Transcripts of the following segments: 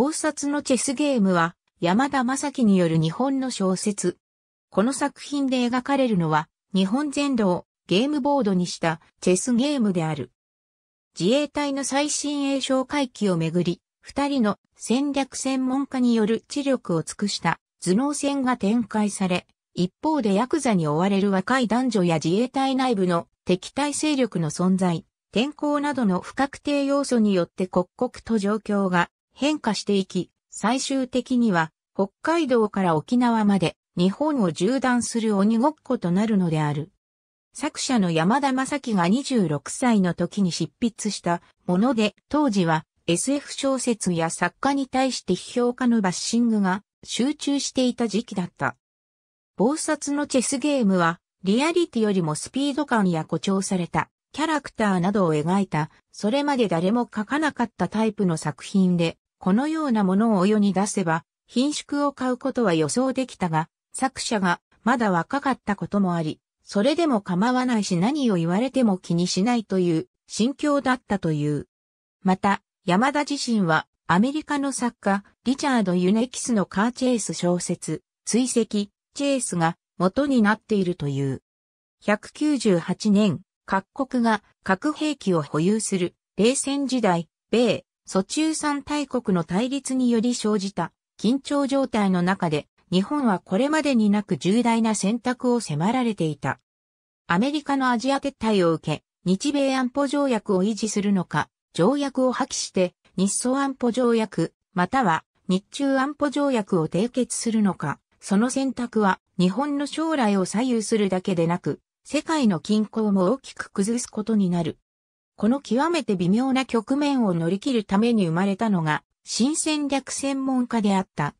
暴殺のチェスゲームは、山田正樹による日本の小説。この作品で描かれるのは、日本全土をゲームボードにしたチェスゲームである。自衛隊の最新鋭哨戒機をめぐり、二人の戦略専門家による知力を尽くした頭脳戦が展開され、一方でヤクザに追われる若い男女や自衛隊内部の敵対勢力の存在、天候などの不確定要素によって刻々と状況が変化していき、最終的には北海道から沖縄まで日本を縦断する鬼ごっことなるのである。作者の山田正樹が26歳の時に執筆したもので、当時は SF 小説や作家に対して批評家のバッシングが集中していた時期だった。暴殺のチェスゲームは、リアリティよりもスピード感や誇張されたキャラクターなどを描いた、それまで誰も書かなかったタイプの作品で、このようなものを世に出せば、品縮を買うことは予想できたが、作者がまだ若かったこともあり、それでも構わないし何を言われても気にしないという心境だったという。また、山田自身はアメリカの作家、リチャード・ユネキスのカーチェイス小説、追跡、チェイスが元になっているという。198年、各国が核兵器を保有する冷戦時代、米、蘇中三大国の対立により生じた緊張状態の中で、日本はこれまでになく重大な選択を迫られていた。アメリカのアジア撤退を受け、日米安保条約を維持するのか、条約を破棄して、日ソ安保条約、または日中安保条約を締結するのか、その選択は日本の将来を左右するだけでなく、世界の均衡も大きく崩すことになる。この極めて微妙な局面を乗り切るために生まれたのが、新戦略専門家であった。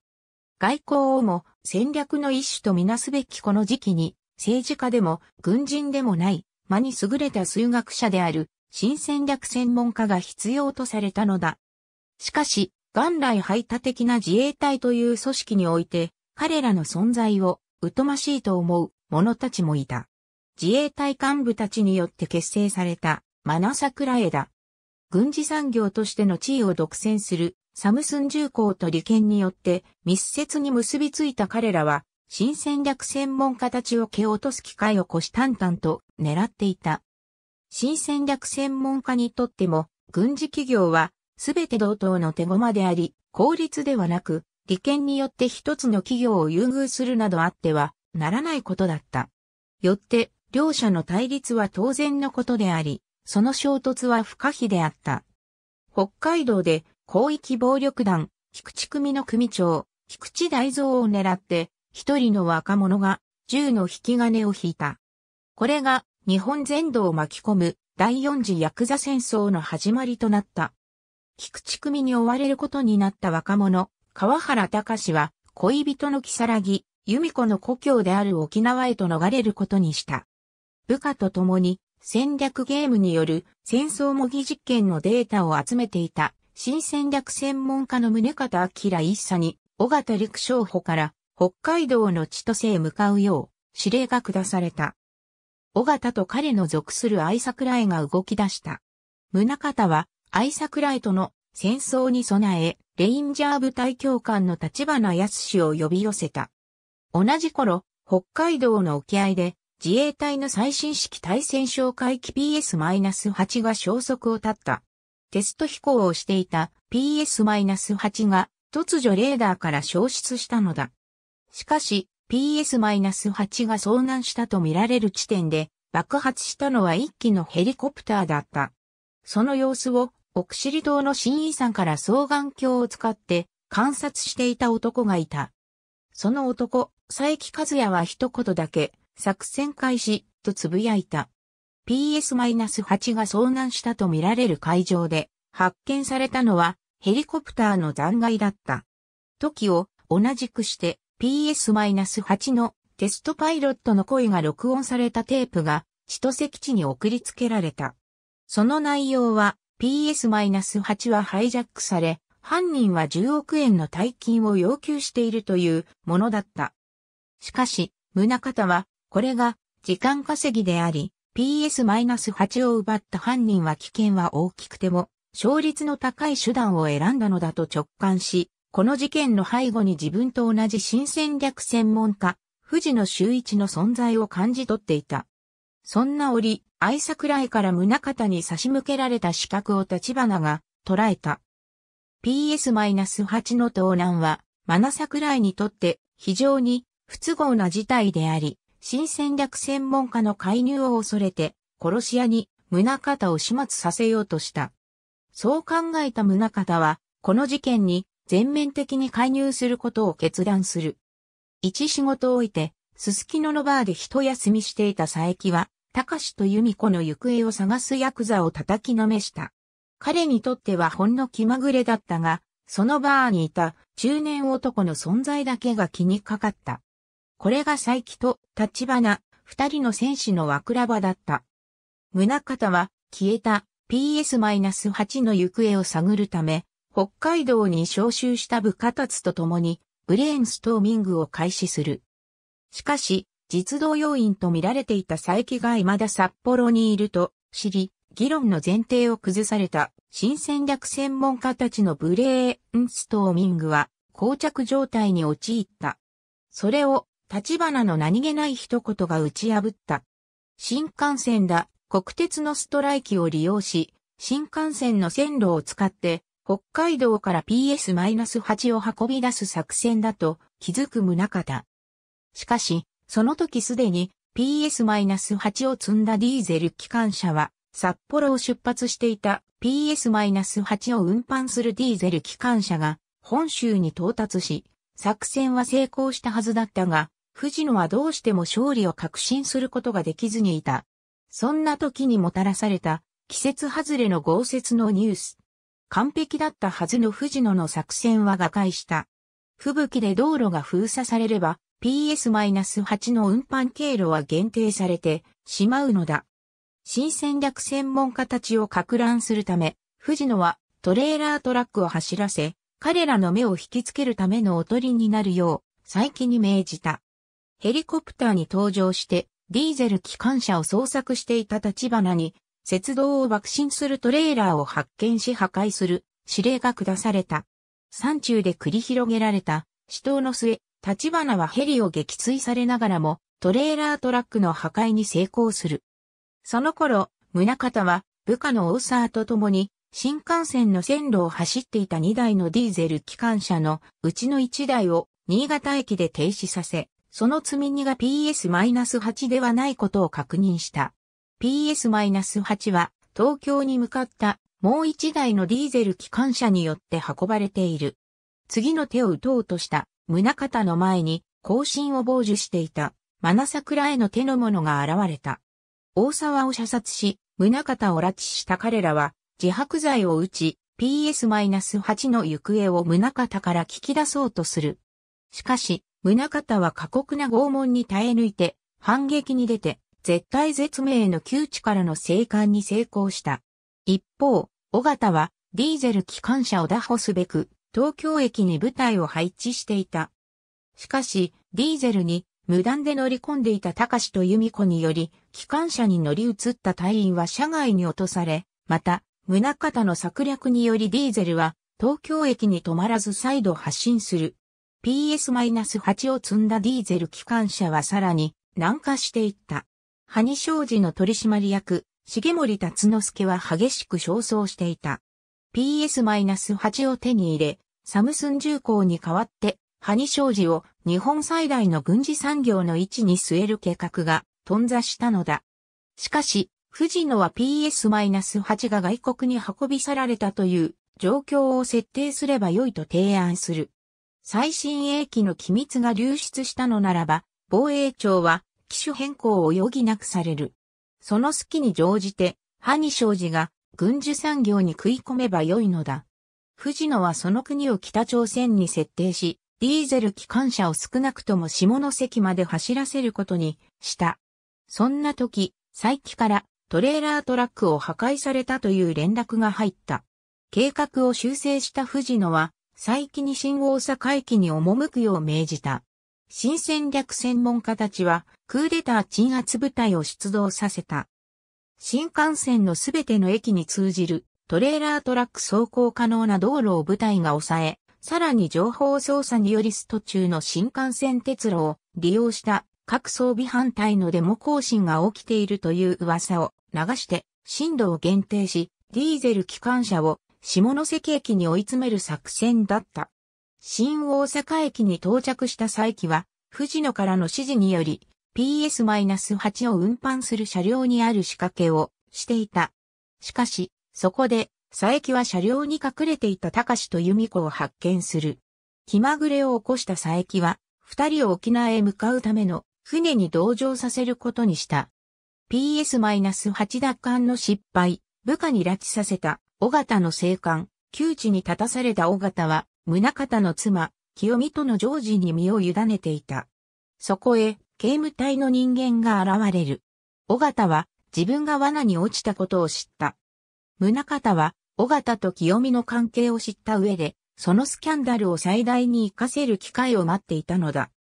外交をも戦略の一種とみなすべきこの時期に、政治家でも軍人でもない、間に優れた数学者である、新戦略専門家が必要とされたのだ。しかし、元来排他的な自衛隊という組織において、彼らの存在を疎ましいと思う者たちもいた。自衛隊幹部たちによって結成された真桜枝。軍事産業としての地位を独占するサムスン重工と利権によって密接に結びついた彼らは、新戦略専門家たちを蹴落とす機会を虎視眈々と狙っていた。新戦略専門家にとっても、軍事企業は全て同等の手駒であり、効率ではなく、利権によって一つの企業を優遇するなどあってはならないことだった。よって、両者の対立は当然のことであり、その衝突は不可避であった。北海道で広域暴力団、菊池組の組長、菊池大蔵を狙って、一人の若者が銃の引き金を引いた。これが日本全土を巻き込む第四次ヤクザ戦争の始まりとなった。菊池組に追われることになった若者、川原隆は恋人の木更木、由美子の故郷である沖縄へと逃れることにした。部下と共に戦略ゲームによる戦争模擬実験のデータを集めていた新戦略専門家の宗方明一佐に、小型陸将補から北海道の千歳へ向かうよう指令が下された。小型と彼の属する愛桜井が動き出した。宗方は愛桜井との戦争に備え、レインジャー部隊教官の立花康を呼び寄せた。同じ頃、北海道の沖合で自衛隊の最新式対戦哨戒機 PS-8 が消息を絶った。テスト飛行をしていた PS-8 が突如レーダーから消失したのだ。しかし PS-8 が遭難したとみられる地点で爆発したのは一機のヘリコプターだった。その様子を奥尻島の新遺産から双眼鏡を使って観察していた男がいた。その男、佐伯和也は一言だけ、作戦開始、と呟いた。PS-8 が遭難したとみられる海上で発見されたのはヘリコプターの残骸だった。時を同じくして PS-8 のテストパイロットの声が録音されたテープが千歳基地に送りつけられた。その内容は PS-8 はハイジャックされ、犯人は10億円の大金を要求しているというものだった。しかし、宗方はこれが時間稼ぎであり、PS-8 を奪った犯人は危険は大きくても、勝率の高い手段を選んだのだと直感し、この事件の背後に自分と同じ新戦略専門家、藤野修一の存在を感じ取っていた。そんな折、愛桜井から宗方に差し向けられた資格を立花が捉えた。PS-8 の盗難は、真桜井にとって非常に不都合な事態であり、新戦略専門家の介入を恐れて、殺し屋に宗方を始末させようとした。そう考えた宗方は、この事件に全面的に介入することを決断する。一仕事を置いて、すすきののバーで一休みしていた佐伯は、高志と由美子の行方を探すヤクザを叩きのめした。彼にとってはほんの気まぐれだったが、そのバーにいた中年男の存在だけが気にかかった。これが佐伯と立花、二人の戦士の枠らばだった。宗方は消えた PS-8 の行方を探るため、北海道に招集した部下たちと共にブレーンストーミングを開始する。しかし、実動要員と見られていた佐伯が未だ札幌にいると知り、議論の前提を崩された新戦略専門家たちのブレーンストーミングは膠着状態に陥った。それを立花の何気ない一言が打ち破った。新幹線だ、国鉄のストライキを利用し、新幹線の線路を使って、北海道から PS-8 を運び出す作戦だと気づく宗方。しかし、その時すでに PS-8 を積んだディーゼル機関車は、札幌を出発していた PS-8 を運搬するディーゼル機関車が本州に到達し、作戦は成功したはずだったが、藤野はどうしても勝利を確信することができずにいた。そんな時にもたらされた季節外れの豪雪のニュース。完璧だったはずの藤野の作戦は瓦解した。吹雪で道路が封鎖されれば PS-8 の運搬経路は限定されてしまうのだ。新戦略専門家たちを拡乱するため、藤野はトレーラートラックを走らせ、彼らの目を引きつけるためのおとりになるよう、再起に命じた。ヘリコプターに搭乗して、ディーゼル機関車を捜索していた立花に、雪道を爆心するトレーラーを発見し破壊する指令が下された。山中で繰り広げられた死闘の末、立花はヘリを撃墜されながらもトレーラートラックの破壊に成功する。その頃、宗方は部下のオーサーと共に新幹線の線路を走っていた2台のディーゼル機関車のうちの1台を新潟駅で停止させ、その積み荷が PS-8 ではないことを確認した。PS-8 は東京に向かったもう一台のディーゼル機関車によって運ばれている。次の手を打とうとした宗方の前に後進を傍受していた真桜への手の者が現れた。大沢を射殺し、宗方を拉致した彼らは自白剤を打ち PS-8 の行方を宗方から聞き出そうとする。しかし、宗方は過酷な拷問に耐え抜いて、反撃に出て、絶対絶命の窮地からの生還に成功した。一方、尾形は、ディーゼル機関車を打破すべく、東京駅に部隊を配置していた。しかし、ディーゼルに無断で乗り込んでいた高志と由美子により、機関車に乗り移った隊員は車外に落とされ、また、宗方の策略によりディーゼルは、東京駅に止まらず再度発進する。PS-8 を積んだディーゼル機関車はさらに南下していった。ハニ商事の取締役、重森達之助は激しく焦燥していた。PS-8 を手に入れ、サムスン重工に代わって、ハニ商事を日本最大の軍事産業の位置に据える計画が頓挫したのだ。しかし、富士野は PS-8 が外国に運び去られたという状況を設定すれば良いと提案する。最新鋭機の機密が流出したのならば、防衛庁は機種変更を余儀なくされる。その隙に乗じて、ハニ商事が軍需産業に食い込めばよいのだ。藤野はその国を北朝鮮に設定し、ディーゼル機関車を少なくとも下関まで走らせることにした。そんな時、再起からトレーラートラックを破壊されたという連絡が入った。計画を修正した藤野は再起に新大阪駅に赴くよう命じた。新戦略専門家たちは、クーデター鎮圧部隊を出動させた。新幹線のすべての駅に通じるトレーラートラック走行可能な道路を部隊が抑え、さらに情報操作によりスト中の新幹線鉄路を利用した各装備反対のデモ行進が起きているという噂を流して、進路を限定し、ディーゼル機関車を下関駅に追い詰める作戦だった。新大阪駅に到着した佐伯は、藤野からの指示により、PS-8 を運搬する車両にある仕掛けをしていた。しかし、そこで、佐伯は車両に隠れていた高志と由美子を発見する。気まぐれを起こした佐伯は、二人を沖縄へ向かうための船に同乗させることにした。PS-8 奪還の失敗、部下に拉致させた尾形の生還、窮地に立たされた尾形は、宗方の妻、清美との常時に身を委ねていた。そこへ、刑務隊の人間が現れる。尾形は、自分が罠に落ちたことを知った。宗方は、尾形と清美の関係を知った上で、そのスキャンダルを最大に活かせる機会を待っていたのだ。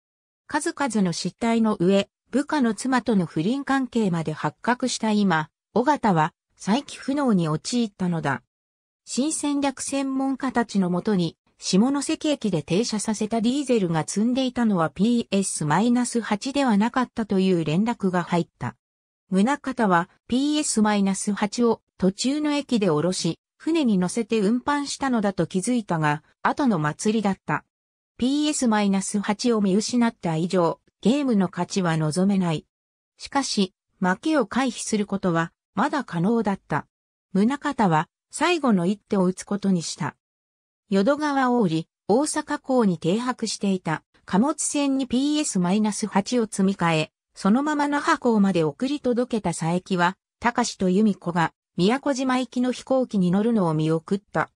数々の失態の上、部下の妻との不倫関係まで発覚した今、尾形は、再起不能に陥ったのだ。新戦略専門家たちのもとに、下関駅で停車させたディーゼルが積んでいたのは PS-8 ではなかったという連絡が入った。宗方は PS-8 を途中の駅で降ろし、船に乗せて運搬したのだと気づいたが、後の祭りだった。PS-8 を見失った以上、ゲームの価値は望めない。しかし、負けを回避することは、まだ可能だった。宗方は、最後の一手を打つことにした。淀川を降り、大阪港に停泊していた貨物船に PS-8 を積み替え、そのまま那覇港まで送り届けた佐伯は、高志と由美子が宮古島行きの飛行機に乗るのを見送った。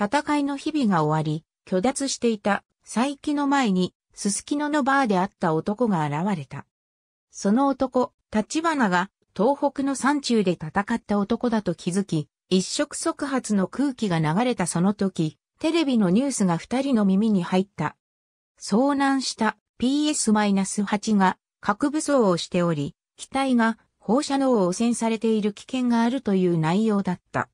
戦いの日々が終わり、虚脱していた佐伯の前に、すすきののバーで会った男が現れた。その男、立花が東北の山中で戦った男だと気づき、一触即発の空気が流れたその時、テレビのニュースが二人の耳に入った。遭難した PS-8 が核武装をしており、機体が放射能を汚染されている危険があるという内容だった。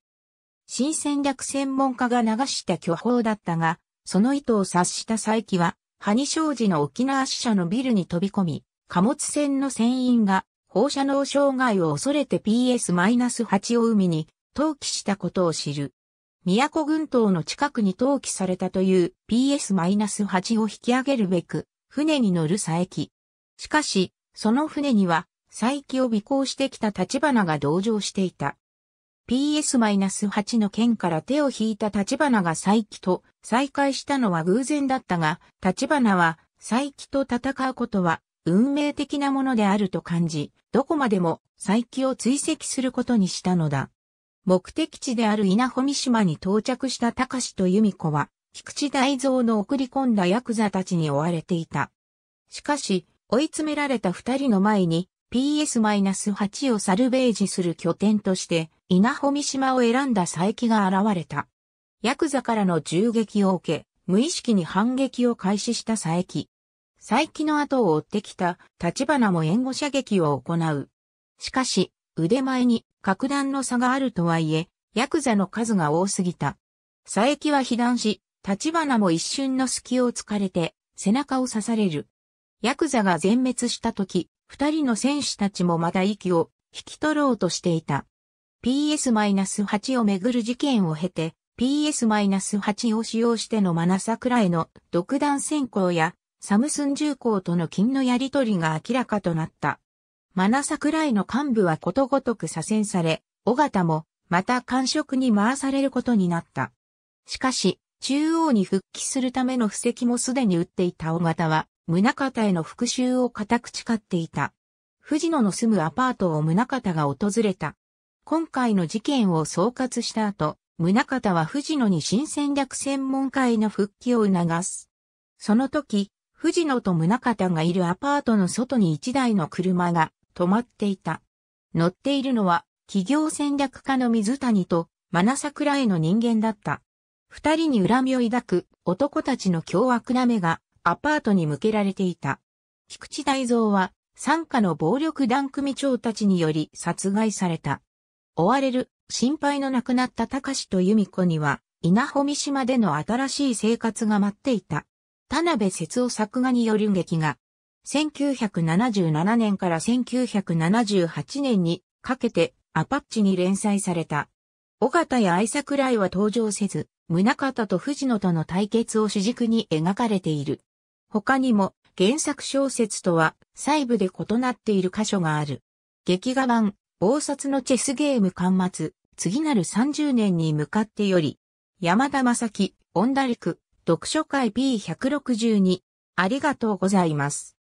新戦略専門家が流した巨砲だったが、その意図を察した再起は、ハニ商事の沖縄支社のビルに飛び込み、貨物船の船員が放射能障害を恐れて PS-8 を海に投棄したことを知る。宮古群島の近くに投棄されたという PS-8 を引き上げるべく、船に乗る佐伯。しかし、その船には、佐伯を尾行してきた立花が同乗していた。PS-8 の剣から手を引いた立花が佐伯と再会したのは偶然だったが、立花は佐伯と戦うことは運命的なものであると感じ、どこまでも佐伯を追跡することにしたのだ。目的地である稲穂美島に到着した隆と由美子は、菊池大蔵の送り込んだヤクザたちに追われていた。しかし、追い詰められた二人の前に、PS-8 をサルベージする拠点として、稲穂美島を選んだ佐伯が現れた。ヤクザからの銃撃を受け、無意識に反撃を開始した佐伯。佐伯の後を追ってきた立花も援護射撃を行う。しかし、腕前に格段の差があるとはいえ、ヤクザの数が多すぎた。佐伯は被弾し、立花も一瞬の隙を突かれて、背中を刺される。ヤクザが全滅した時、二人の戦士たちもまた息を引き取ろうとしていた。PS-8 をめぐる事件を経て、PS-8 を使用してのマナサクラへの独断先行やサムスン重工との金のやり取りが明らかとなった。マナ桜井の幹部はことごとく左遷され、尾形も、また官職に回されることになった。しかし、中央に復帰するための布石もすでに打っていた尾形は、宗方への復讐を固く誓っていた。藤野の住むアパートを宗方が訪れた。今回の事件を総括した後、宗方は藤野に新戦略専門家への復帰を促す。その時、藤野と宗方がいるアパートの外に一台の車が止まっていた。乗っているのは企業戦略家の水谷と、マナサクラへの人間だった。二人に恨みを抱く男たちの凶悪な目がアパートに向けられていた。菊池大蔵は、参加の暴力団組長たちにより殺害された。追われる心配の亡くなった隆と由美子には、稲穂島での新しい生活が待っていた。田辺節夫作画による劇が、1977年から1978年にかけてアパッチに連載された。尾形や愛桜井は登場せず、宗方と藤野との対決を主軸に描かれている。他にも原作小説とは細部で異なっている箇所がある。劇画版、暴殺のチェスゲーム端末、次なる30年に向かってより、山田正樹、オンダリク、読書会 P162、ありがとうございます。